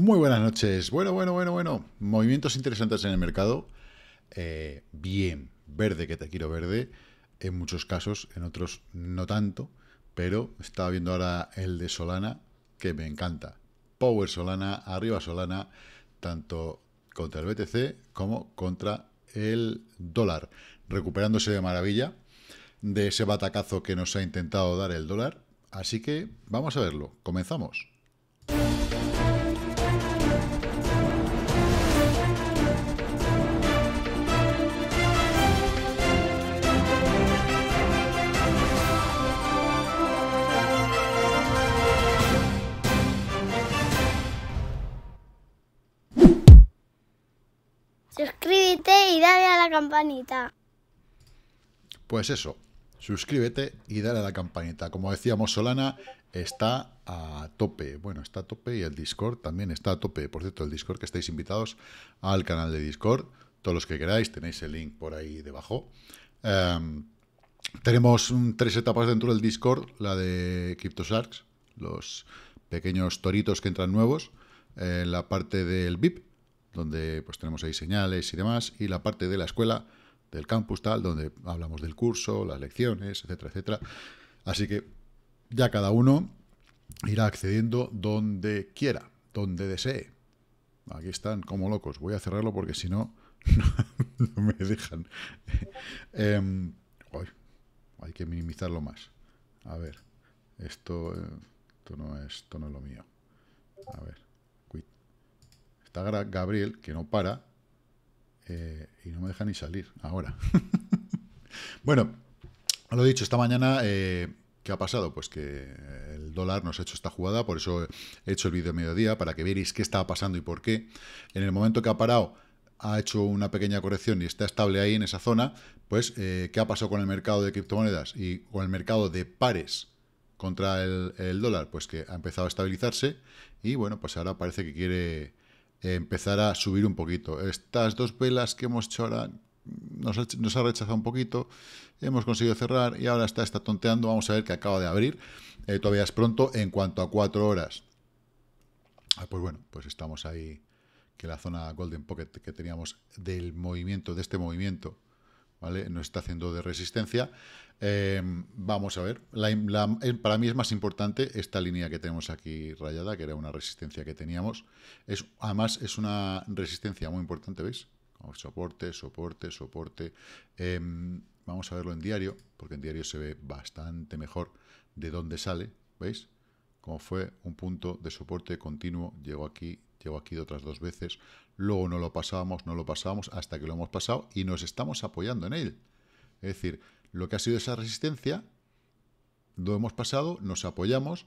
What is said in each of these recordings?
Muy buenas noches. Bueno, bueno, bueno, bueno. Movimientos interesantes en el mercado. Eh, bien, verde que te quiero verde. En muchos casos, en otros no tanto. Pero estaba viendo ahora el de Solana, que me encanta. Power Solana, arriba Solana, tanto contra el BTC como contra el dólar. Recuperándose de maravilla de ese batacazo que nos ha intentado dar el dólar. Así que vamos a verlo. Comenzamos. campanita. Pues eso, suscríbete y dale a la campanita. Como decíamos, Solana está a tope. Bueno, está a tope y el Discord también está a tope. Por cierto, el Discord que estáis invitados al canal de Discord. Todos los que queráis, tenéis el link por ahí debajo. Em, tenemos mm, tres etapas dentro del Discord, la de CryptoSharks, los pequeños toritos que entran nuevos, en eh, la parte del VIP, donde pues tenemos ahí señales y demás, y la parte de la escuela, del campus tal, donde hablamos del curso, las lecciones, etcétera, etcétera. Así que ya cada uno irá accediendo donde quiera, donde desee. Aquí están como locos. Voy a cerrarlo porque si no, no me dejan. Em, hay que minimizarlo más. A ver, esto, eh, esto, no es, esto no es lo mío. A ver. Está Gabriel, que no para, eh, y no me deja ni salir ahora. bueno, lo he dicho, esta mañana, eh, ¿qué ha pasado? Pues que eh, el dólar nos ha hecho esta jugada, por eso he hecho el vídeo mediodía, para que veáis qué estaba pasando y por qué. En el momento que ha parado, ha hecho una pequeña corrección y está estable ahí en esa zona, pues, ¿qué ha pasado con el mercado de criptomonedas y con el mercado de pares? contra el dólar, pues que ha empezado a estabilizarse y bueno, pues ahora parece que quiere empezar a subir un poquito. Estas dos velas que hemos hecho ahora nos, ha rechazado un poquito, hemos conseguido cerrar y ahora está, tonteando, vamos a ver que acaba de abrir, eh, todavía es pronto en cuanto a cuatro horas. Ah, pues bueno, pues estamos ahí, que la zona Golden Pocket que teníamos del movimiento, de este movimiento, no está haciendo de resistencia. Em, vamos a ver, eh, para mí es más importante esta línea que tenemos aquí rayada, que era una resistencia que teníamos. Es, además, es una resistencia muy importante, ¿veis? Soporte, soporte, soporte. Em, vamos a verlo en diario, porque en diario se ve bastante mejor de dónde sale, ¿veis? Como fue un punto de soporte continuo, llegó aquí, Llevo aquí otras dos veces, luego no lo pasábamos, no lo pasábamos, hasta que lo hemos pasado y nos estamos apoyando en él. Es decir, lo que ha sido esa resistencia, lo hemos pasado, nos apoyamos,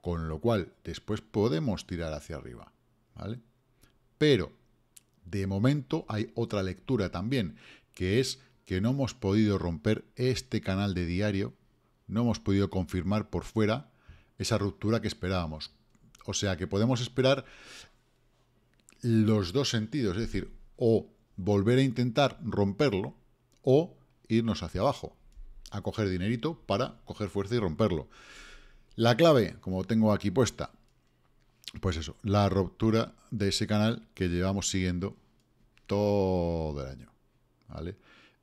con lo cual después podemos tirar hacia arriba, ¿vale? Pero, de momento hay otra lectura también, que es que no hemos podido romper este canal de diario, no hemos podido confirmar por fuera esa ruptura que esperábamos. O sea que podemos esperar los dos sentidos, es decir, o volver a intentar romperlo o irnos hacia abajo, a coger dinerito para coger fuerza y romperlo. La clave, como tengo aquí puesta, pues eso, la ruptura de ese canal que llevamos siguiendo todo el año, ¿vale?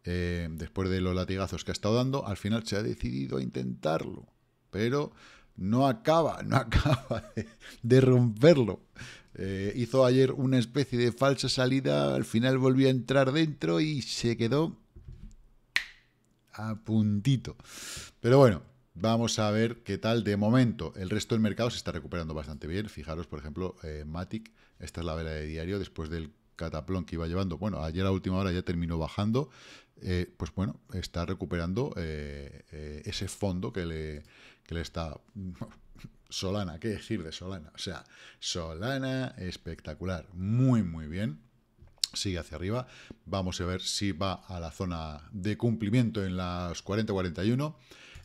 Eh, después de los latigazos que ha estado dando, al final se ha decidido a intentarlo, pero no acaba, no acaba de, romperlo. Eh, hizo ayer una especie de falsa salida, al final volvió a entrar dentro y se quedó a puntito. Pero bueno, vamos a ver qué tal de momento. El resto del mercado se está recuperando bastante bien. Fijaros, por ejemplo, eh, Matic, esta es la vela de diario después del cataplón que iba llevando, bueno, ayer a última hora ya terminó bajando, eh, pues bueno, está recuperando eh, eh, ese fondo que le, que le está... Solana, qué decir de Solana. O sea, Solana espectacular, muy, muy bien. Sigue hacia arriba. Vamos a ver si va a la zona de cumplimiento en las 40-41.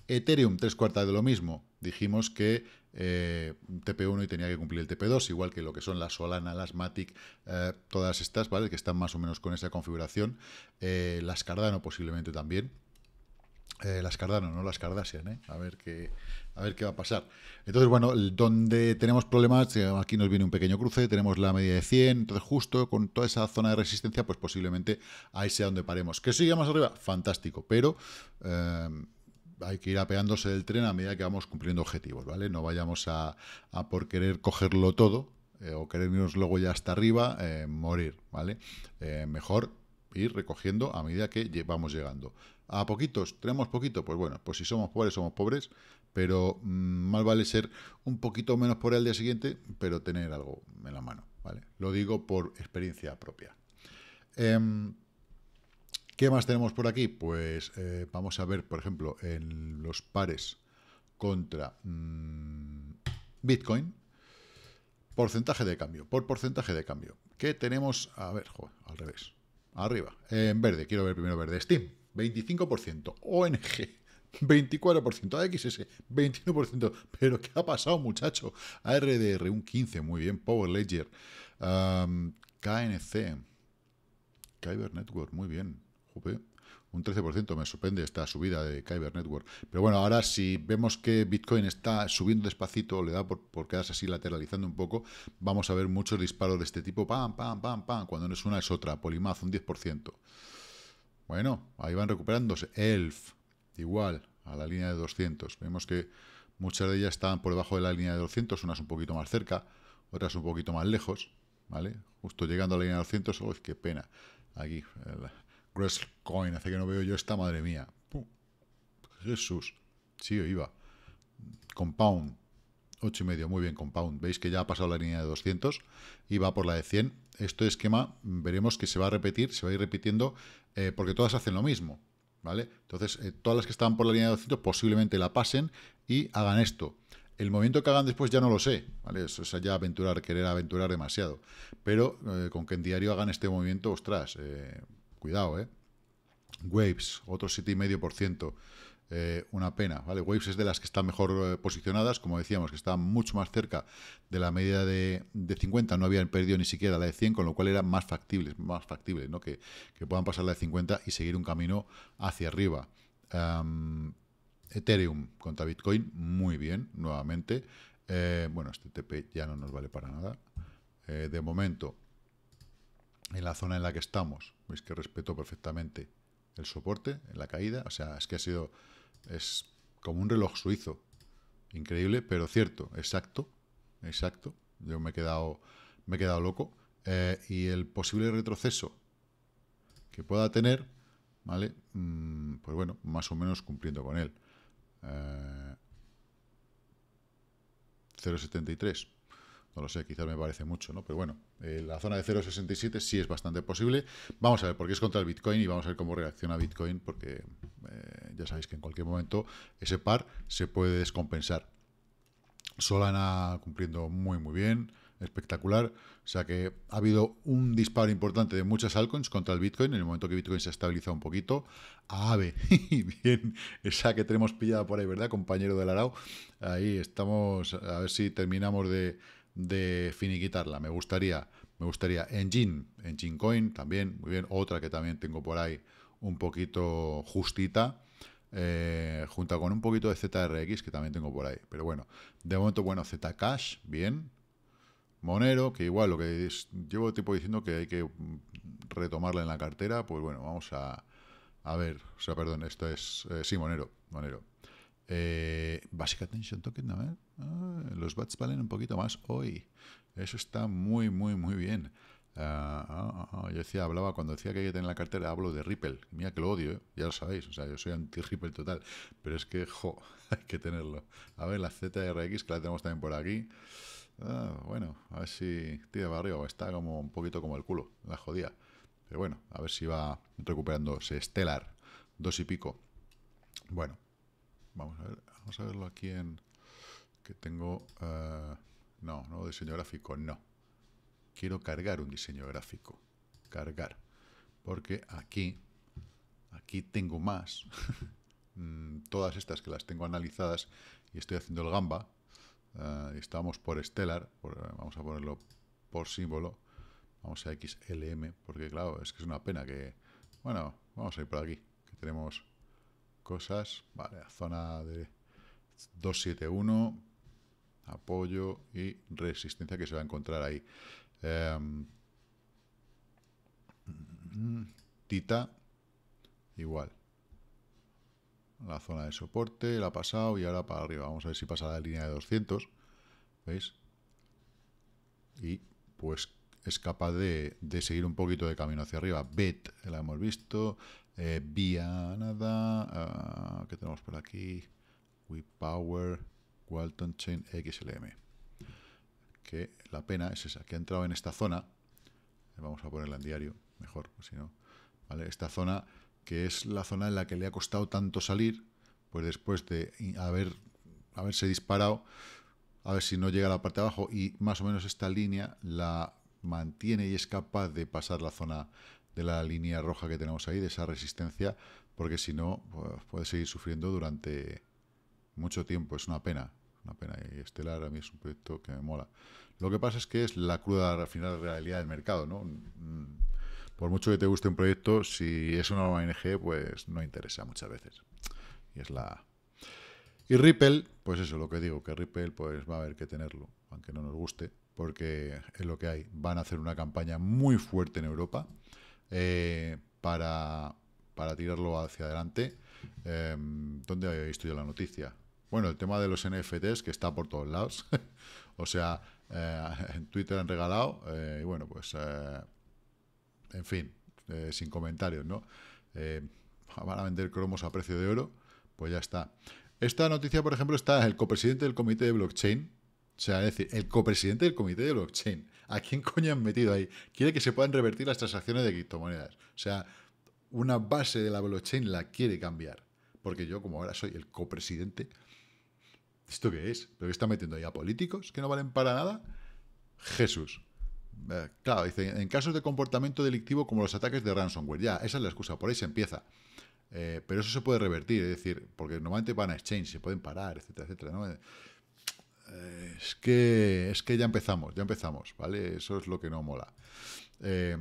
Ethereum, tres cuartas de lo mismo. Dijimos que eh, TP1 y tenía que cumplir el TP2, igual que lo que son las Solana, las Matic, eh, todas estas, ¿vale? Que están más o menos con esa configuración. Eh, las Cardano posiblemente también. las Cardano, no las Cardasian, ¿eh? A ver qué, a ver qué va a pasar. Entonces, bueno, donde tenemos problemas, aquí nos viene un pequeño cruce, tenemos la media de 100, entonces justo con toda esa zona de resistencia, pues posiblemente ahí sea donde paremos. Que siga más arriba, fantástico, pero hay que ir apeándose del tren a medida que vamos cumpliendo objetivos, ¿vale? No vayamos a, por querer cogerlo todo eh, o o querernos luego ya hasta arriba, eh, morir, ¿vale? Eh, mejor ir recogiendo a medida que vamos llegando. ¿A poquitos? ¿Tenemos poquito? Pues bueno, pues si somos pobres, somos pobres, pero mm, mal vale ser un poquito menos por el día siguiente, pero tener algo en la mano, ¿vale? Lo digo por experiencia propia. Em, ¿Qué más tenemos por aquí? Pues eh, vamos a ver, por ejemplo, en los pares contra mm, Bitcoin, porcentaje de cambio, por porcentaje de cambio. ¿Qué tenemos? A ver, joder, al revés. Arriba, en verde, quiero ver primero verde. Steam, 25%, ONG, 24%, AXS, 21%. Pero ¿qué ha pasado, muchacho? ARDR, un 15%, muy bien. Power Ledger, KNC, Kyber Network, muy bien. Un 13% me sorprende esta subida de Kyber Network. Pero bueno, ahora si vemos que Bitcoin está subiendo despacito, le da por, quedarse así lateralizando un poco, vamos a ver muchos disparos de este tipo, pam, pam, pam, pam, cuando no es una es otra, Polimaz un 10%. Bueno, ahí van recuperándose. ELF, igual, a la línea de 200. Vemos que muchas de ellas están por debajo de la línea de 200, unas un poquito más cerca, otras un poquito más lejos, ¿vale? Justo llegando a la línea de 200, ¡uy, qué pena! Aquí, Coin, hace que no veo yo esta, madre mía. Jesús. Sí, iba. Compound, medio, Muy bien, Compound. Veis que ya ha pasado la línea de 200 y va por la de 100. Este esquema veremos que se va a repetir, se va a ir repitiendo, eh, porque todas hacen lo mismo. ¿vale? Entonces, eh, todas las que estaban por la línea de 200 posiblemente la pasen y hagan esto. El movimiento que hagan después ya no lo sé, ¿vale? Eso es ya aventurar, querer aventurar demasiado. Pero eh, con que en diario hagan este movimiento, ostras, eh, Cuidado, ¿eh? Waves, otro 7,5%. Eh, una pena, ¿vale? Waves es de las que están mejor eh, posicionadas, como decíamos, que están mucho más cerca de la media de, 50, no habían perdido ni siquiera la de 100, con lo cual era más factible, más factible, ¿no? Que, puedan pasar la de 50 y seguir un camino hacia arriba. Ethereum contra Bitcoin, muy bien, nuevamente. Eh, bueno, este TP ya no nos vale para nada. de momento, en la zona en la que estamos. Veis que respeto perfectamente el soporte en la caída. O sea, es que ha sido... Es como un reloj suizo. Increíble, pero cierto. Exacto. Exacto. Yo me he quedado, me he quedado loco. Eh, y el posible retroceso que pueda tener, ¿vale? Mm, pues bueno, más o menos cumpliendo con él. Eh, 0.73. No lo sé, quizás me parece mucho, ¿no? Pero bueno, eh, la zona de 0.67 sí es bastante posible. Vamos a ver, porque es contra el Bitcoin y vamos a ver cómo reacciona Bitcoin, porque eh, ya sabéis que en cualquier momento ese par se puede descompensar. Solana cumpliendo muy, muy bien espectacular. O sea que ha habido un disparo importante de muchas altcoins contra el Bitcoin. En el momento que Bitcoin se ha estabilizado un poquito, a AVE, bien, esa que tenemos pillada por ahí, ¿verdad, compañero del Arau? Ahí estamos, a ver si terminamos de, de finiquitarla. Me gustaría, me gustaría Engine, Engine Coin también, muy bien, otra que también tengo por ahí un poquito justita, eh, junto con un poquito de ZRX que también tengo por ahí. Pero bueno, de momento, bueno, Zcash, bien. Monero, que igual lo que llevo tiempo diciendo que hay que retomarla en la cartera, pues bueno, vamos a, a ver, o sea, perdón, esto es, eh, sí, Monero, Monero. Eh, Basic Attention Token, a ver. Ah, los bats valen un poquito más hoy. Eso está muy, muy, muy bien. Ah, ah, yo decía, hablaba, cuando decía que hay que tener la cartera, hablo de Ripple. Mira que lo odio, ¿eh? ya lo sabéis. O sea, yo soy anti-Ripple total. Pero es que, jo, hay que tenerlo. A ver, la ZRX, que la tenemos también por aquí. bueno, a ver si tira para Está como un poquito como el culo, la jodía. Pero bueno, a ver si va recuperándose. Stellar, dos y pico. Bueno, Vamos a ver, vamos a verlo aquí en que tengo. Eh, no, no diseño gráfico, no. Quiero cargar un diseño gráfico. Cargar. Porque aquí, aquí tengo más. Mm, todas estas que las tengo analizadas y estoy haciendo el gamba. Eh, y estamos por Stellar, eh, vamos a ponerlo por símbolo. Vamos a XLM, porque claro, es que es una pena que... Bueno, vamos a ir por aquí, que tenemos cosas. Vale, zona de 271, apoyo y resistencia que se va a encontrar ahí. Em, tita, igual. La zona de soporte, la ha pasado y ahora para arriba. Vamos a ver si pasa la línea de 200. ¿Veis? Y pues es capaz de, de seguir un poquito de camino hacia arriba. BET, la hemos visto. Eh, vía nada. Ah, ¿Qué tenemos por aquí? WePower, Walton Chain XLM. Que la pena es esa, que ha entrado en esta zona. Eh, vamos a ponerla en diario, mejor, pues si no. Esta zona, que es la zona en la que le ha costado tanto salir, pues después de haber, haberse disparado, a ver si no llega a la parte de abajo, y más o menos esta línea la mantiene y es capaz de pasar la zona de la línea roja que tenemos ahí, de esa resistencia, porque si no, pues, puede seguir sufriendo durante mucho tiempo. Es una pena, una pena. Y Estelar a mí es un proyecto que me mola. Lo que pasa es que es la cruda final realidad del mercado, ¿no? Mm, por mucho que te guste un proyecto, si es una ONG, pues no interesa muchas veces. Y es la... Y Ripple, pues eso, lo que digo, que Ripple pues va a haber que tenerlo, aunque no nos guste, porque es lo que hay. Van a hacer una campaña muy fuerte en Europa eh, para, para, tirarlo hacia adelante. Em, ¿Dónde había visto yo la noticia? Bueno, el tema de los NFTs, que está por todos lados. o sea, eh, en Twitter han regalado, eh, y bueno, pues, en fin, sin comentarios, ¿no? van a vender cromos a precio de oro, pues ya está. Esta noticia, por ejemplo, está el copresidente del comité de blockchain, o sea, es decir, el copresidente del comité de blockchain ¿A quién coño han metido ahí? Quiere que se puedan revertir las transacciones de criptomonedas. O sea, una base de la blockchain la quiere cambiar. Porque yo, como ahora soy el copresidente, ¿esto qué es? ¿Pero qué está metiendo ahí a políticos que no valen para nada? Jesús. Eh, claro, dice, en casos de comportamiento delictivo como los ataques de ransomware, ya, esa es la excusa, por ahí se empieza. Eh, pero eso se puede revertir, es decir, porque normalmente van a exchange, se pueden parar, etcétera, etcétera. ¿no? Eh, es, que, es que ya empezamos, ya empezamos, ¿vale? Eso es lo que no mola. Eh,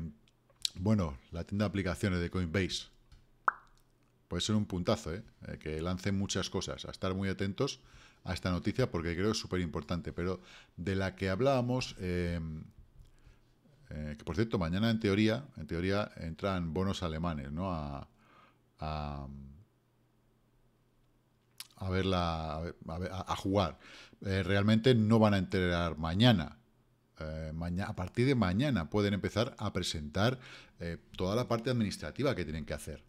bueno, la tienda de aplicaciones de Coinbase. Puede ser un puntazo, ¿eh? eh que lancen muchas cosas. A estar muy atentos a esta noticia porque creo que es súper importante. Pero de la que hablábamos, que por cierto, mañana en teoría, en teoría entran bonos alemanes, ¿no? a a verla, a, jugar. Eh, realmente no van a enterar mañana. Eh, a partir de mañana pueden empezar a presentar eh, toda la parte administrativa que tienen que hacer.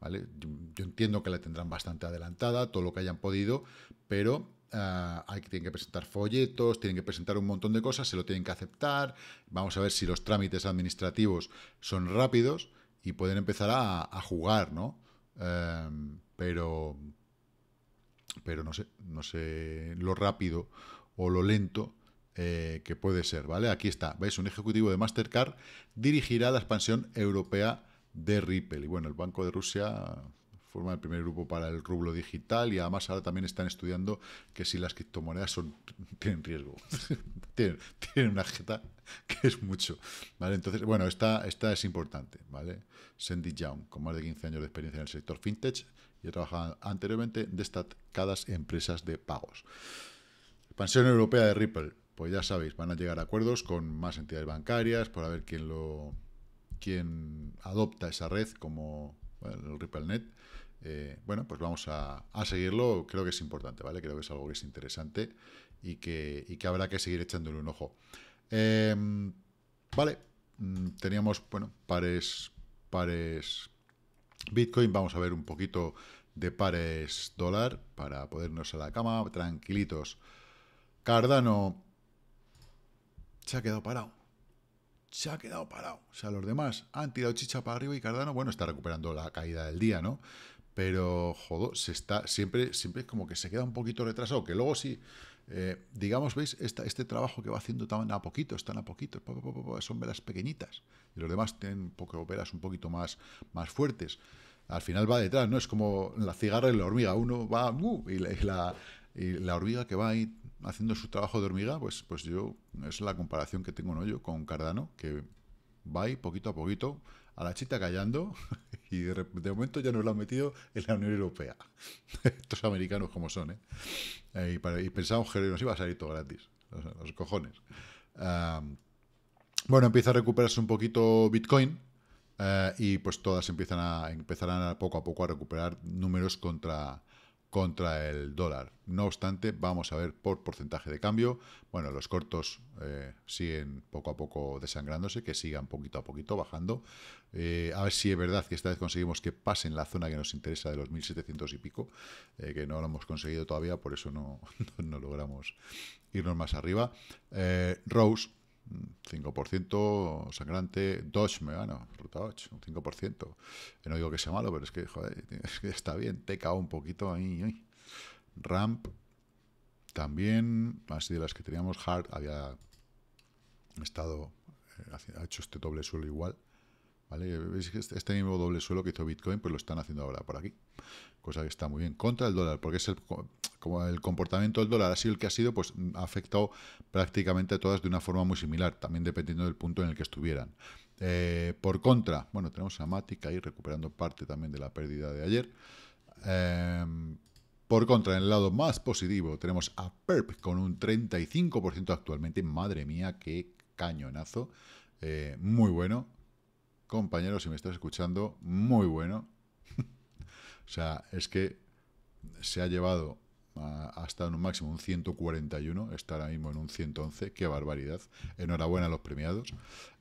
¿vale? Yo, entiendo que la tendrán bastante adelantada, todo lo que hayan podido, pero ah, hay tienen que presentar folletos, tienen que presentar un montón de cosas, se lo tienen que aceptar. Vamos a ver si los trámites administrativos son rápidos y pueden empezar a, a jugar, ¿no? pero pero no sé, no sé lo rápido o lo lento eh, que puede ser, ¿vale? Aquí está, ¿veis? Un ejecutivo de Mastercard dirigirá la expansión europea de Ripple. Y bueno, el Banco de Rusia forma el primer grupo para el rublo digital y además ahora también están estudiando que si las criptomonedas son, tienen riesgo. tienen, una jeta que es mucho. ¿vale? Entonces, bueno, esta, esta es importante. ¿vale? Sandy Young, con más de 15 años de experiencia en el sector fintech, y he trabajado anteriormente, destacadas empresas de pagos. Expansión europea de Ripple. Pues ya sabéis, van a llegar a acuerdos con más entidades bancarias para ver quién lo quién adopta esa red como el RippleNet. Eh, bueno, pues vamos a, seguirlo. Creo que es importante, ¿vale? Creo que es algo que es interesante y que, habrá que seguir echándole un ojo. Em, vale, mm, teníamos, bueno, pares, pares Bitcoin, vamos a ver un poquito de pares dólar para podernos a la cama tranquilitos. Cardano se ha quedado parado. Se ha quedado parado. O sea, los demás han tirado chicha para arriba y Cardano, bueno, está recuperando la caída del día, ¿no? Pero, jodo, se está, siempre, siempre como que se queda un poquito retrasado, que luego sí, eh, digamos, veis, este trabajo que va haciendo tan a poquito, tan a poquitos, son velas pequeñitas y los demás tienen poco operas un poquito más, más fuertes. Al final va detrás, ¿no? Es como la cigarra y la hormiga. Uno va uh, y, la, y, la, hormiga que va ahí haciendo su trabajo de hormiga, pues, pues yo, es la comparación que tengo ¿no? yo con Cardano, que va ahí poquito a poquito, a la chita callando, y de, momento ya nos lo han metido en la Unión Europea. Estos americanos como son, ¿eh? eh y, pensamos que nos iba a salir todo gratis, los, cojones. Bueno, empieza a recuperarse un poquito Bitcoin eh, y pues todas empiezan a, empezarán a, poco a poco a recuperar números contra, contra el dólar. No obstante, vamos a ver por porcentaje de cambio. Bueno, los cortos eh, siguen poco a poco desangrándose, que sigan poquito a poquito bajando. Eh, a ver si es verdad que esta vez conseguimos que pasen la zona que nos interesa de los 1700 y pico, que no lo hemos conseguido todavía, por eso no, no logramos irnos más arriba. Rose 5% sangrante, Dodge me gano, ruta 8, un 5%. Eh, no digo que sea malo, pero es que, está bien, teca un poquito ahí, ahí. Ramp también, así de las que teníamos, Hard había estado, eh, ha hecho este doble suelo igual. ¿Veis este, este mismo doble suelo que hizo Bitcoin? Pues lo están haciendo ahora por aquí. Cosa que está muy bien. Contra el dólar, porque es el, como el comportamiento del dólar ha sido el que ha sido, pues ha afectado prácticamente a todas de una forma muy similar, también dependiendo del punto en el que estuvieran. Eh, por contra, bueno, tenemos a Matic ahí recuperando parte también de la pérdida de ayer. Em, por contra, en el lado más positivo, tenemos a PERP con un 35% actualmente. Madre mía, qué cañonazo. Eh, muy bueno, Compañeros, si me estás escuchando, muy bueno. o sea, es que se ha llevado hasta un máximo un 141, está ahora mismo en un 111, qué barbaridad. Enhorabuena a los premiados.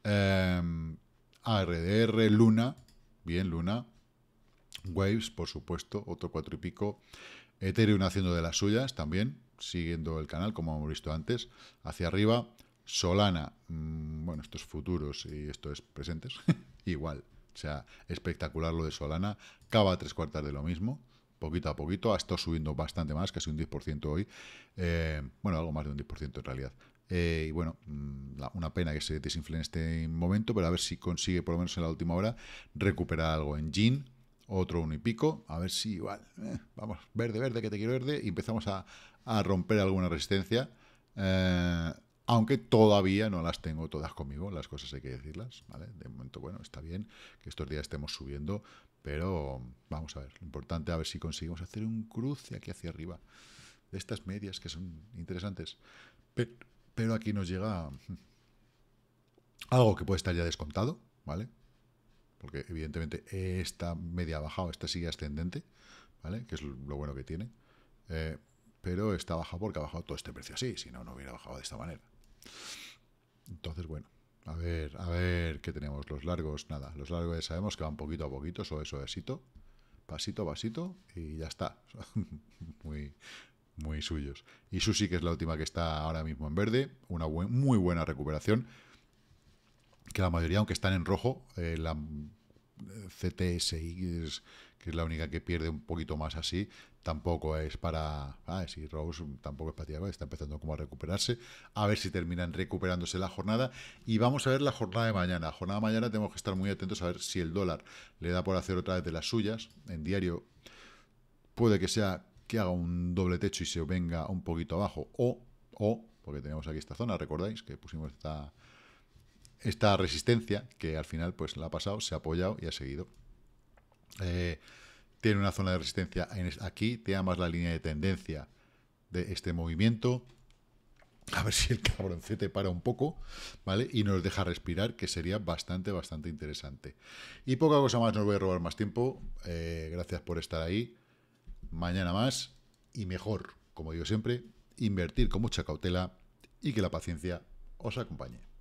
Em, ARDR, Luna, bien, Luna. Waves, por supuesto, otro cuatro y pico. Ethereum haciendo de las suyas también, siguiendo el canal, como hemos visto antes, hacia arriba. Solana, mm, bueno, esto es futuros y esto es presentes, igual. O sea, espectacular lo de Solana. Cava tres cuartas de lo mismo. Poquito a poquito. Ha estado subiendo bastante más, casi un 10% hoy. Eh, bueno, algo más de un 10% en realidad. Eh, y bueno, mm, una pena que se desinfle en este momento, pero a ver si consigue, por lo menos en la última hora, recuperar algo en Jean. Otro uno y pico. A ver si igual. Eh, vamos, verde, verde, que te quiero verde. Y empezamos a, a romper alguna resistencia aunque todavía no las tengo todas conmigo, las cosas hay que decirlas, ¿vale? De momento, bueno, está bien que estos días estemos subiendo, pero vamos a ver, lo importante a ver si conseguimos hacer un cruce aquí hacia arriba de estas medias que son interesantes. Pero, aquí nos llega algo que puede estar ya descontado, ¿vale? Porque evidentemente esta media ha bajado, esta sigue ascendente, ¿vale? Que es lo bueno que tiene. Eh, pero está bajado porque ha bajado todo este precio así, si no, no hubiera bajado de esta manera. Entonces, bueno, a ver, a ver qué tenemos. Los largos, nada, los largos ya sabemos que van poquito a poquito, eso suavecito, pasito a pasito y ya está. muy, muy suyos. Y Susi, que es la última que está ahora mismo en verde, una muy buena recuperación. Que la mayoría, aunque están en rojo, eh, la eh, CTSI, que es la única que pierde un poquito más así, tampoco es para. Ah, sí, Rose tampoco es para está empezando como a recuperarse. A ver si terminan recuperándose la jornada. Y vamos a ver la jornada de mañana. Jornada de mañana tenemos que estar muy atentos a ver si el dólar le da por hacer otra vez de las suyas. En diario puede que sea que haga un doble techo y se venga un poquito abajo. O, o, porque tenemos aquí esta zona, recordáis que pusimos esta. Esta resistencia que al final pues la ha pasado, se ha apoyado y ha seguido. Eh, tiene una zona de resistencia. Aquí te amas la línea de tendencia de este movimiento. A ver si el cabroncete para un poco, ¿vale? Y nos deja respirar, que sería bastante, bastante interesante. Y poca cosa más, no os voy a robar más tiempo. Eh, gracias por estar ahí. Mañana más y mejor, como digo siempre, invertir con mucha cautela y que la paciencia os acompañe.